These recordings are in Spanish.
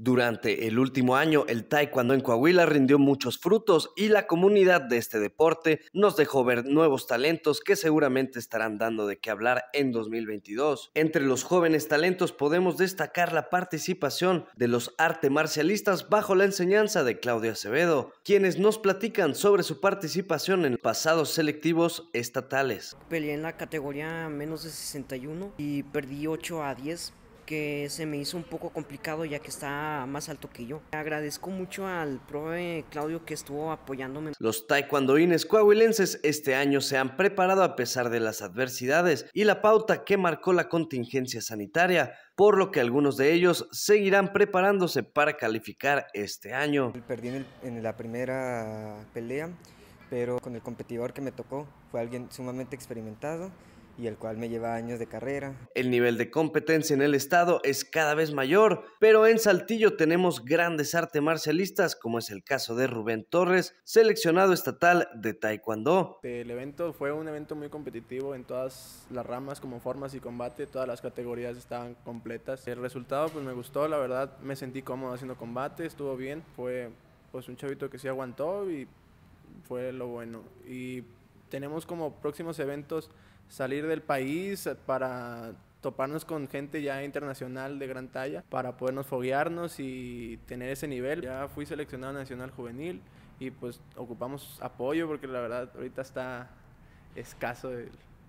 Durante el último año, el taekwondo en Coahuila rindió muchos frutos y la comunidad de este deporte nos dejó ver nuevos talentos que seguramente estarán dando de qué hablar en 2022. Entre los jóvenes talentos podemos destacar la participación de los arte marcialistas bajo la enseñanza de Claudio Acevedo, quienes nos platican sobre su participación en pasados selectivos estatales. Peleé en la categoría menos de 61 y perdí 8 a 10 que se me hizo un poco complicado ya que está más alto que yo. Agradezco mucho al profe Claudio que estuvo apoyándome. Los taekwondoines coahuilenses este año se han preparado a pesar de las adversidades y la pauta que marcó la contingencia sanitaria, por lo que algunos de ellos seguirán preparándose para calificar este año. Perdí en, en la primera pelea, pero con el competidor que me tocó fue alguien sumamente experimentado y el cual me lleva años de carrera. El nivel de competencia en el estado es cada vez mayor, pero en Saltillo tenemos grandes artes marcialistas, como es el caso de Rubén Torres, seleccionado estatal de Taekwondo. El evento fue un evento muy competitivo en todas las ramas, como formas y combate, todas las categorías estaban completas. El resultado pues me gustó, la verdad me sentí cómodo haciendo combate, estuvo bien, fue pues un chavito que sí aguantó y fue lo bueno. Y tenemos como próximos eventos salir del país para toparnos con gente ya internacional de gran talla para podernos foguearnos y tener ese nivel. Ya fui seleccionado nacional juvenil y pues ocupamos apoyo porque la verdad ahorita está escaso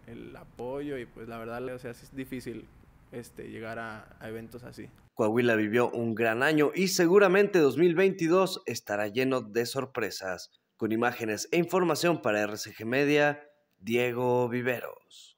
el, apoyo y pues la verdad o sea, es difícil este, llegar a, a eventos así. Coahuila vivió un gran año y seguramente 2022 estará lleno de sorpresas. Con imágenes e información para RCG Media, Diego Viveros.